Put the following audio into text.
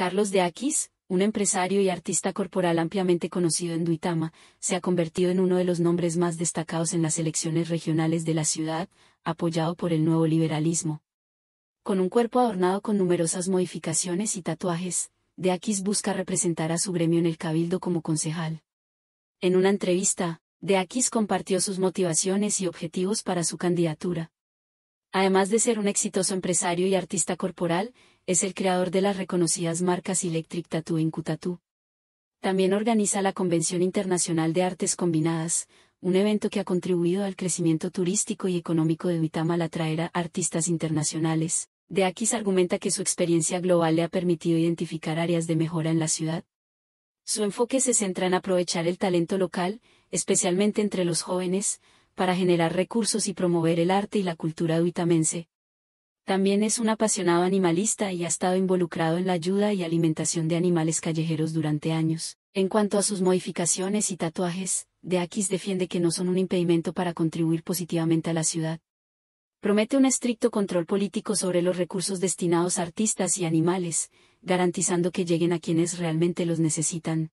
Carlos de Aquis, un empresario y artista corporal ampliamente conocido en Duitama, se ha convertido en uno de los nombres más destacados en las elecciones regionales de la ciudad, apoyado por el nuevo liberalismo. Con un cuerpo adornado con numerosas modificaciones y tatuajes, de Aquis busca representar a su gremio en el cabildo como concejal. En una entrevista, de Aquis compartió sus motivaciones y objetivos para su candidatura. Además de ser un exitoso empresario y artista corporal, es el creador de las reconocidas marcas Electric Tattoo en Cutatú. También organiza la Convención Internacional de Artes Combinadas, un evento que ha contribuido al crecimiento turístico y económico de Duitama al atraer a artistas internacionales. De se argumenta que su experiencia global le ha permitido identificar áreas de mejora en la ciudad. Su enfoque se centra en aprovechar el talento local, especialmente entre los jóvenes, para generar recursos y promover el arte y la cultura duitamense, también es un apasionado animalista y ha estado involucrado en la ayuda y alimentación de animales callejeros durante años. En cuanto a sus modificaciones y tatuajes, Deakis defiende que no son un impedimento para contribuir positivamente a la ciudad. Promete un estricto control político sobre los recursos destinados a artistas y animales, garantizando que lleguen a quienes realmente los necesitan.